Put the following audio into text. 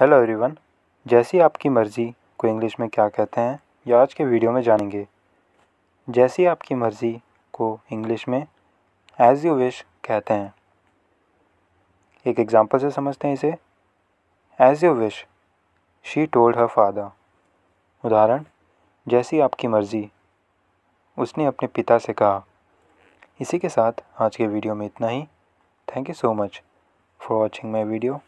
hello everyone जैसी आपकी मर्ज़ी को इंग्लिश में क्या कहते हैं ये आज के वीडियो में जानेंगे जैसी आपकी मर्ज़ी को इंग्लिश में एज यू विश कहते हैं एक एग्ज़ाम्पल से समझते हैं इसे as you wish she told her father उदाहरण जैसी आपकी मर्ज़ी उसने अपने पिता से कहा इसी के साथ आज के वीडियो में इतना ही thank you so much for watching my video